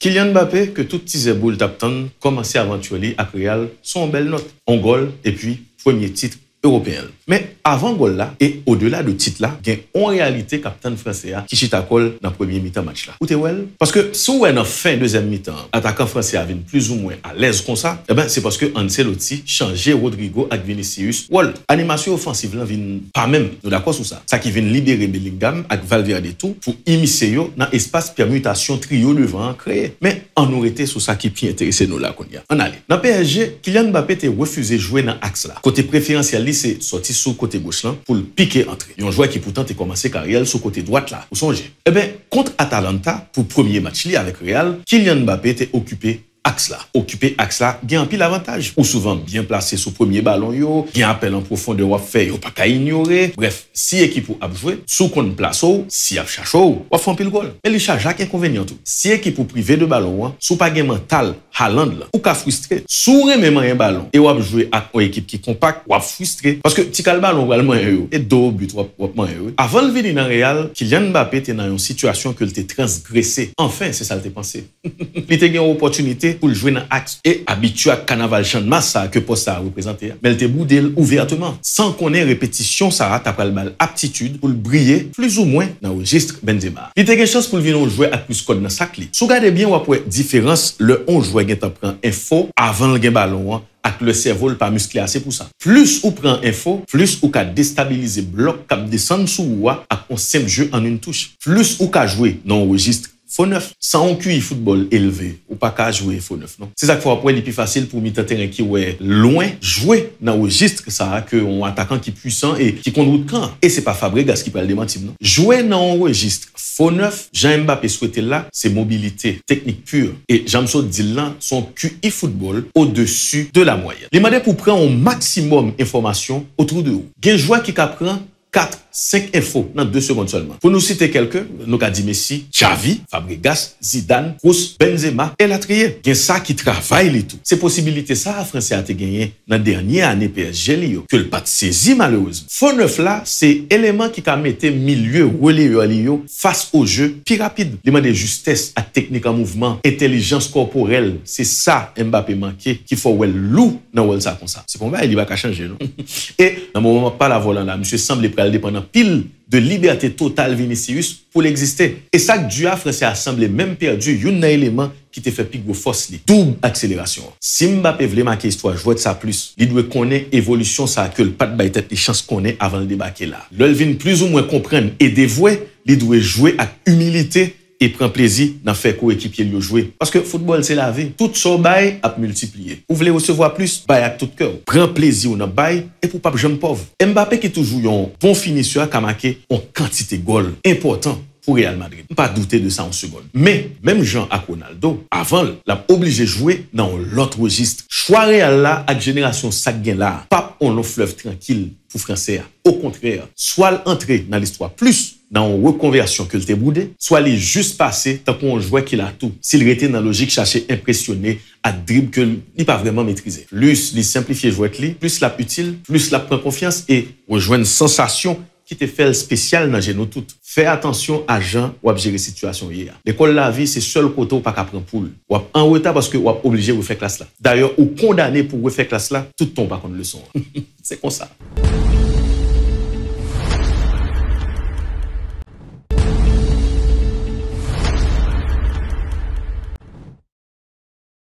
Kylian Mbappé, ke tout tise boule tapten, komanse aventur li ak real son bel not, on gol epi fwenye tit europeen. men avan gol la e o dela de titla gen on realite kapitan Franséa ki chita kol nan premier mi tan match la. Ote wel? Paske sou wè nan fin deuxième mi tan atakan Franséa vin plus ou mwen alèz kon sa e ben se paske anse loti chanje Rodrigo ak Vinicius wol. Animasyon ofansive lan vin pa mèm nou da kwa sou sa. Sa ki vin libere Belingam ak Valverde Tou pou imise yo nan espas pi amutation triyo nou van kreye. Men an ou rete sou sa ki pi interese nou la kon ya. An ale. Nan PSG Kylian Mbappé sou kote gos lan pou l'pike entre. Yon jwa ki pou tante komanse ka real sou kote dwat la ou sonje. Ebe, eh kont Atalanta pou premier match li avek real, Kylian Mbappé te okupé aks la. Okupé aks la, gen api l'avantaj. Ou souvan bien plase sou premier balon yo, gen apel an profonde wap fe yo pa ka ignore. Bref, si ekipou ap fwe, sou kon plase ou, si ap chache ou, wap fanpil gol. Men li chache ak en konvenyantou. Si ekipou prive de balon ouan, sou pa gen man tal Ha land la. Ou ka frustre. Sou reme man yon balon. E wap jwe ak o ekip ki kompak. Wap frustre. Paske ti kal balon walman yon. E do but wap wap man yon. Avan lvi di nan real. Kilian Mbappé te nan yon situasyon. Ke lte transgresse. Enfen se sa lte panse. Li te gen woportunite pou ljwe nan aks. E abitu ak kanaval chan massa. Ke posa a represente. Mel te bou del ouvertman. San konen repetisyon. Sa rat apalman aptitude. Pou lbriye. Flouz ou mwen nan ou jistre. Ben demar. Li te gen chos pou lvi gen te pren info avan gen balon an ak le servol pa muskle ase pou sa. Plus ou pren info, plus ou ka destabilize blok kap desan sou wak ak on sep je an un touche. Plus ou ka jwe nan ou registre Fou neuf, sa an ku yi foutebol eleve ou pa ka jwè fou neuf. Se zak fwa apwen li pi fasil pou mita teren ki wè lwen, jwè nan wè jistre sa a ke an atakan ki pwisan e ki kond wout kan. E se pa fabrek non. da skipal demantib nan. Jwè nan wè jistre, fou neuf, jan mbap e swete la se mobilite teknik pur. E jan mso di lan son ku yi foutebol o desu de la mwayan. Li madè pou pren an maksimum informasyon o trou de ou. Genjwa ki kapren katk. 5 info nan 2 seconde solman. Fou nou site kelke, nou ka di mesi, Xavi, Fabregas, Zidane, Rousse, Benzema, el atriye. Gen sa ki travay li tou. Se posibilite sa a franse ate genyen nan dernye ane PSG li yo, ke l pat sezi malouz. Fou nef la, se eleman ki ka mette mi lye weli yo aliyo fas o je pi rapide. Demande justes, a teknik an mouvman, entelijans korporel, se sa mba pe manke ki fò wèl lou nan wèl sa kon sa. Se pou mba, el li baka chanje nou. E nan mou mouman pa la volan la, msye semble preal depan pil de liberte total Vinicius pou l'existe. E sak du afre se asemble menm perdi, yon nan eleman ki te fe pik bo fos li. Doub akselerasyon. Sim ba pe vleman ki istwa, jwet sa plus. Li dwe konen evolusyon sa akil pat baytet li chans konen avan li debake la. Lol vin pliz ou mwen komprenn e devwe, li dwe jwet ak umilite akil. E pren plezi nan fek ou ekip ye li yo jwe. Paske fotebol se la ve. Tout sou bay ap multipliye. Ou vle recevo a plus, bay ak tout kèw. Pren plezi ou nan bay, e pou pap jen pov. Mbappé ki toujou yon bon finisya kamake, yon kantite gol important pou Real Madrid. Mpa doutè de sa an segon. Men, menm jen ak Ronaldo, avan l ap oblije jwe nan l ot registre. Chwa Real la ak jenerasyon sak gen la, pap on l flèv tranquil pou fransè. Au kontrèr, swal entre nan listwa plus. nan wè konversyon kèl te boudè, swa li jous passe tan pou an jwè kèl atou. Sil rete nan logik chache impressionè at drib kèl ni pa vreman mètrize. Plus li simplifiè jwè kèli, plus la poutil, plus la pren konfians, e wè jwè n sensasyon ki te fèl spesyal nan jè nou tout. Fè atensyon a jan wè ap jere situasyon yè. Lè kon la vi se sol koto wè pa kapren pou lè. Wè an wè ta baske wè ap oblije wè fè klas la. Daryon, wè kondanè pou wè fè klas la, tout tomba kon lè son. Se kon sa.